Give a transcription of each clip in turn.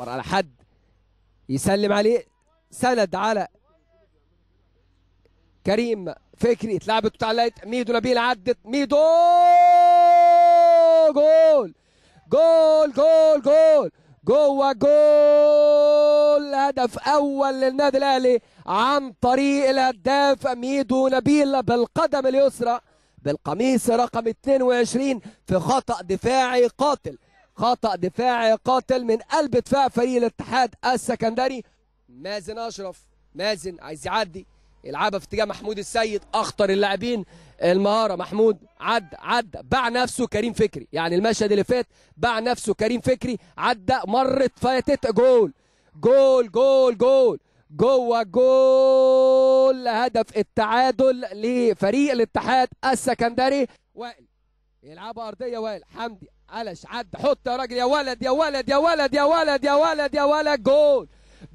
ورا على حد يسلم عليه سند على كريم فكري اتلعبت وتعلقت ميدو نبيل عدت ميدو جول جول جول جول جوه جول هدف اول للنادي الاهلي عن طريق الهداف ميدو نبيل بالقدم اليسرى بالقميص رقم 22 في خطأ دفاعي قاتل خطأ دفاعي قاتل من قلب دفاع فريق الاتحاد السكندري مازن أشرف مازن عايز يعدي يلعبها في اتجاه محمود السيد اخطر اللاعبين المهاره محمود عد عد باع نفسه كريم فكري يعني المشهد اللي فات باع نفسه كريم فكري عدى مرت فاتت جول جول جول جول جوه جول هدف التعادل لفريق الاتحاد السكندري وائل يلعب ارضيه وائل حمدي علش عد حط يا راجل يا ولد يا ولد يا ولد يا ولد يا ولد يا ولد جول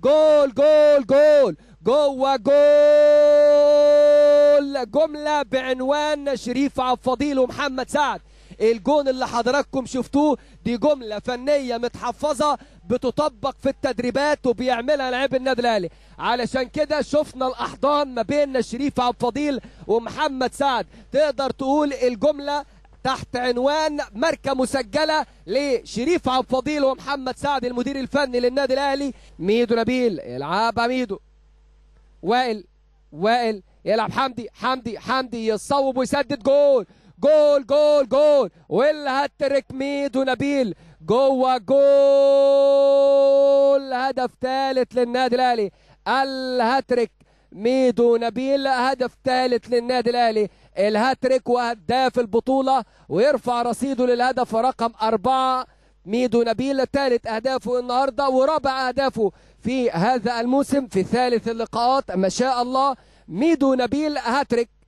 جول جول جول جوه جول جمله بعنوان شريف عبد الفضيل ومحمد سعد الجون اللي حضراتكم شفتوه دي جمله فنيه متحفظه بتطبق في التدريبات وبيعملها لعيب النادي الاهلي علشان كده شفنا الاحضان ما بين شريف عبد الفضيل ومحمد سعد تقدر تقول الجمله تحت عنوان ماركة مسجلة لشريف عبد الفضيل ومحمد سعد المدير الفني للنادي الأهلي ميدو نبيل يلعبها ميدو وائل وائل يلعب حمدي حمدي حمدي يصوب ويسدد جول جول جول جول والهاتريك ميدو نبيل جوه جول هدف ثالث للنادي الاهلي الهاتريك ميدو نبيل هدف ثالث للنادي الاهلي الهاتريك وهداف البطوله ويرفع رصيده للهدف رقم أربعة ميدو نبيل ثالث اهدافه النهارده ورابع اهدافه في هذا الموسم في ثالث اللقاءات ما شاء الله ميدو نبيل هاتريك